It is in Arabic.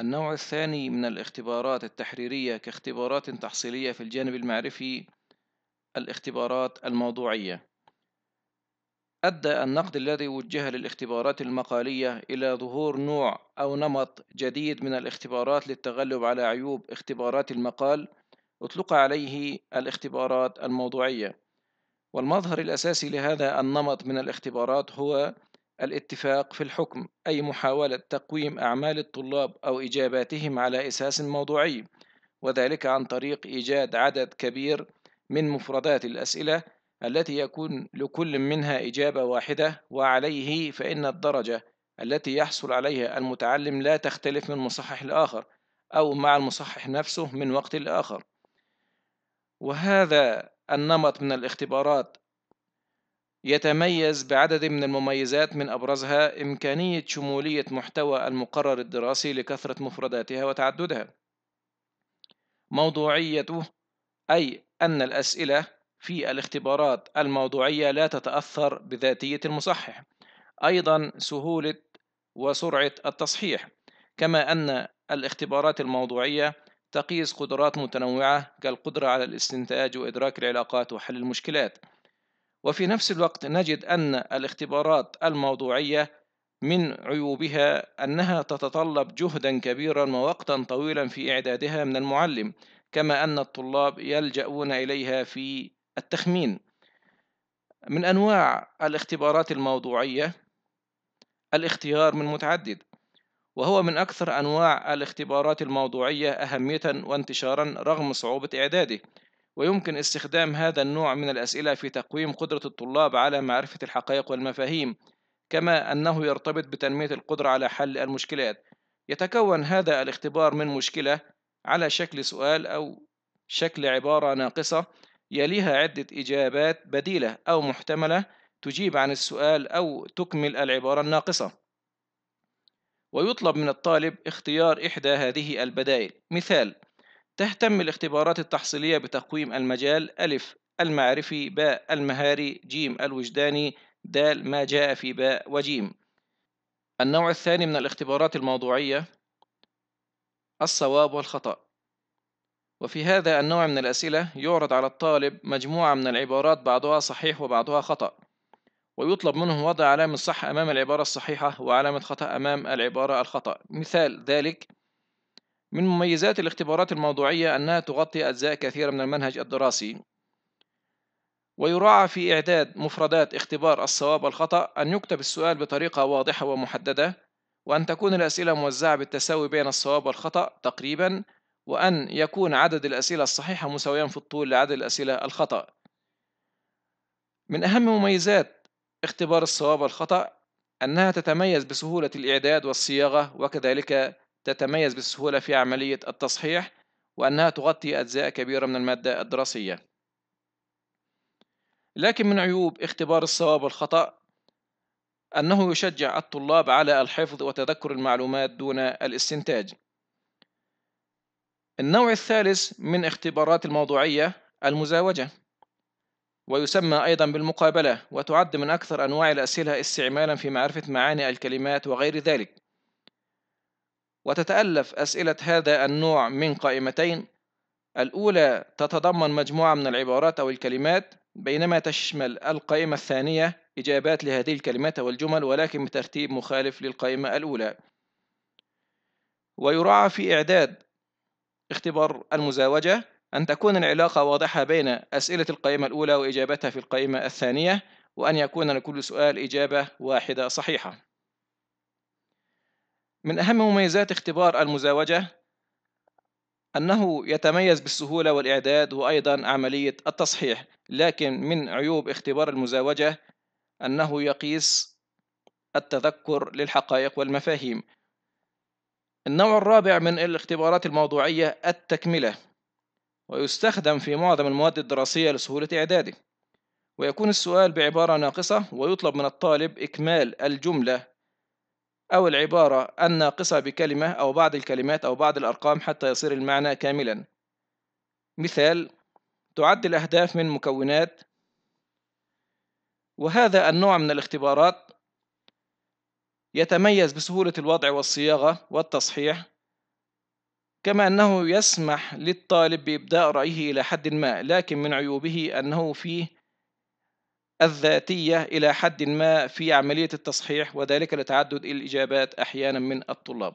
النوع الثاني من الاختبارات التحريرية كاختبارات تحصيلية في الجانب المعرفي الاختبارات الموضوعية أدى النقد الذي وجه للاختبارات المقالية إلى ظهور نوع أو نمط جديد من الاختبارات للتغلب على عيوب اختبارات المقال أطلق عليه الاختبارات الموضوعية والمظهر الأساسي لهذا النمط من الاختبارات هو الاتفاق في الحكم أي محاولة تقويم أعمال الطلاب أو إجاباتهم على أساس موضوعي وذلك عن طريق إيجاد عدد كبير من مفردات الأسئلة التي يكون لكل منها إجابة واحدة وعليه فإن الدرجة التي يحصل عليها المتعلم لا تختلف من مصحح الآخر أو مع المصحح نفسه من وقت لآخر وهذا النمط من الاختبارات يتميز بعدد من المميزات من أبرزها إمكانية شمولية محتوى المقرر الدراسي لكثرة مفرداتها وتعددها موضوعيته أي أن الأسئلة في الاختبارات الموضوعية لا تتأثر بذاتية المصحح أيضا سهولة وسرعة التصحيح كما أن الاختبارات الموضوعية تقيس قدرات متنوعة كالقدرة على الاستنتاج وإدراك العلاقات وحل المشكلات وفي نفس الوقت نجد أن الاختبارات الموضوعية من عيوبها أنها تتطلب جهدا كبيرا ووقتا طويلا في إعدادها من المعلم كما أن الطلاب يلجأون إليها في التخمين من أنواع الاختبارات الموضوعية الاختيار من متعدد وهو من أكثر أنواع الاختبارات الموضوعية أهمية وانتشارا رغم صعوبة إعداده ويمكن استخدام هذا النوع من الأسئلة في تقويم قدرة الطلاب على معرفة الحقائق والمفاهيم كما أنه يرتبط بتنمية القدرة على حل المشكلات يتكون هذا الاختبار من مشكلة على شكل سؤال أو شكل عبارة ناقصة يليها عدة إجابات بديلة أو محتملة تجيب عن السؤال أو تكمل العبارة الناقصة ويطلب من الطالب اختيار إحدى هذه البدائل مثال تهتم الاختبارات التحصيلية بتقويم المجال ألف المعرفي باء المهاري جيم الوجداني دال ما جاء في باء وجيم النوع الثاني من الاختبارات الموضوعية الصواب والخطأ وفي هذا النوع من الأسئلة يعرض على الطالب مجموعة من العبارات بعضها صحيح وبعضها خطأ ويطلب منه وضع علامة صح أمام العبارة الصحيحة وعلامة خطأ أمام العبارة الخطأ مثال ذلك من مميزات الاختبارات الموضوعية أنها تغطي أجزاء كثيرة من المنهج الدراسي ويراعى في إعداد مفردات اختبار الصواب والخطأ أن يكتب السؤال بطريقة واضحة ومحددة وأن تكون الأسئلة موزعة بالتساوي بين الصواب والخطأ تقريبا وأن يكون عدد الأسئلة الصحيحة مساويا في الطول لعدد الأسئلة الخطأ من أهم مميزات اختبار الصواب والخطأ أنها تتميز بسهولة الإعداد والصياغة وكذلك تتميز بالسهولة في عملية التصحيح وأنها تغطي أجزاء كبيرة من المادة الدراسية لكن من عيوب اختبار الصواب والخطأ أنه يشجع الطلاب على الحفظ وتذكر المعلومات دون الاستنتاج النوع الثالث من اختبارات الموضوعية المزاوجة ويسمى أيضا بالمقابلة وتعد من أكثر أنواع الأسئلة استعمالا في معرفة معاني الكلمات وغير ذلك وتتألف أسئلة هذا النوع من قائمتين الأولى تتضمن مجموعة من العبارات أو الكلمات بينما تشمل القائمة الثانية إجابات لهذه الكلمات والجمل ولكن بترتيب مخالف للقائمة الأولى ويراعى في إعداد اختبار المزاوجة أن تكون العلاقة واضحة بين أسئلة القائمة الأولى وإجابتها في القائمة الثانية وأن يكون لكل سؤال إجابة واحدة صحيحة من أهم مميزات اختبار المزاوجة أنه يتميز بالسهولة والإعداد وأيضا عملية التصحيح لكن من عيوب اختبار المزاوجة أنه يقيس التذكر للحقائق والمفاهيم النوع الرابع من الاختبارات الموضوعية التكملة ويستخدم في معظم المواد الدراسية لسهولة إعداده ويكون السؤال بعبارة ناقصة ويطلب من الطالب إكمال الجملة أو العبارة الناقصة بكلمة أو بعض الكلمات أو بعض الأرقام حتى يصير المعنى كاملا مثال تعد الأهداف من مكونات وهذا النوع من الاختبارات يتميز بسهولة الوضع والصياغة والتصحيح كما أنه يسمح للطالب بإبداء رأيه إلى حد ما لكن من عيوبه أنه فيه الذاتية إلى حد ما في عملية التصحيح وذلك لتعدد الإجابات أحيانا من الطلاب